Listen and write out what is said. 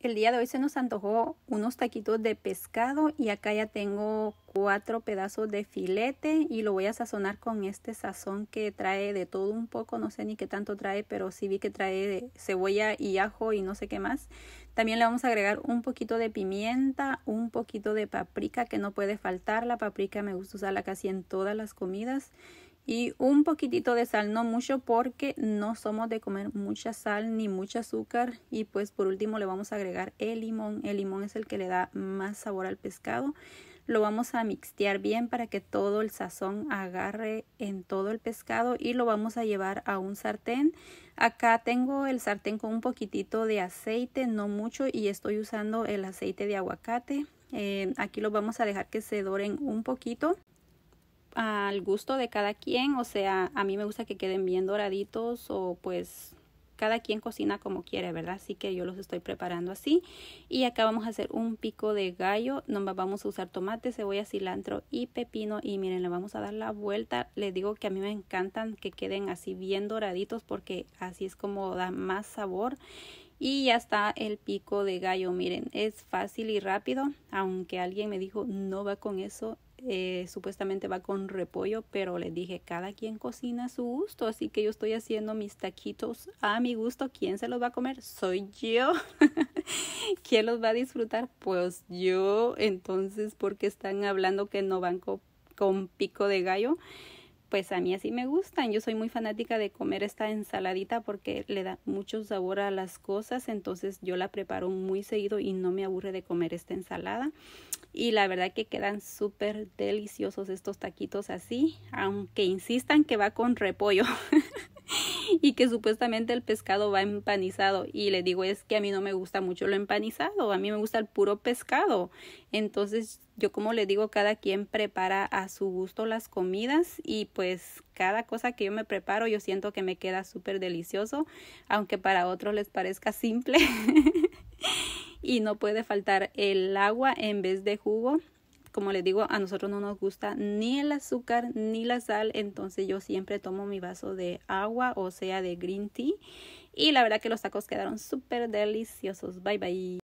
El día de hoy se nos antojó unos taquitos de pescado y acá ya tengo cuatro pedazos de filete y lo voy a sazonar con este sazón que trae de todo un poco, no sé ni qué tanto trae, pero sí vi que trae cebolla y ajo y no sé qué más. También le vamos a agregar un poquito de pimienta, un poquito de paprika que no puede faltar, la paprika me gusta usarla casi en todas las comidas y un poquitito de sal, no mucho porque no somos de comer mucha sal ni mucho azúcar y pues por último le vamos a agregar el limón, el limón es el que le da más sabor al pescado, lo vamos a mixtear bien para que todo el sazón agarre en todo el pescado y lo vamos a llevar a un sartén. Acá tengo el sartén con un poquitito de aceite, no mucho, y estoy usando el aceite de aguacate. Eh, aquí lo vamos a dejar que se doren un poquito al gusto de cada quien, o sea, a mí me gusta que queden bien doraditos o pues cada quien cocina como quiere, ¿verdad? Así que yo los estoy preparando así. Y acá vamos a hacer un pico de gallo. Nomás vamos a usar tomate, cebolla, cilantro y pepino. Y miren, le vamos a dar la vuelta. Les digo que a mí me encantan que queden así bien doraditos porque así es como da más sabor. Y ya está el pico de gallo, miren, es fácil y rápido, aunque alguien me dijo no va con eso, eh, supuestamente va con repollo, pero les dije, cada quien cocina a su gusto, así que yo estoy haciendo mis taquitos a mi gusto. ¿Quién se los va a comer? Soy yo. ¿Quién los va a disfrutar? Pues yo. Entonces, porque están hablando que no van con pico de gallo? pues a mí así me gustan. Yo soy muy fanática de comer esta ensaladita porque le da mucho sabor a las cosas, entonces yo la preparo muy seguido y no me aburre de comer esta ensalada. Y la verdad que quedan súper deliciosos estos taquitos así, aunque insistan que va con repollo. y que supuestamente el pescado va empanizado y le digo es que a mí no me gusta mucho lo empanizado, a mí me gusta el puro pescado. Entonces yo como le digo, cada quien prepara a su gusto las comidas y pues cada cosa que yo me preparo yo siento que me queda súper delicioso, aunque para otros les parezca simple. y no puede faltar el agua en vez de jugo como les digo, a nosotros no nos gusta ni el azúcar ni la sal, entonces yo siempre tomo mi vaso de agua, o sea, de green tea. Y la verdad que los tacos quedaron súper deliciosos. Bye bye.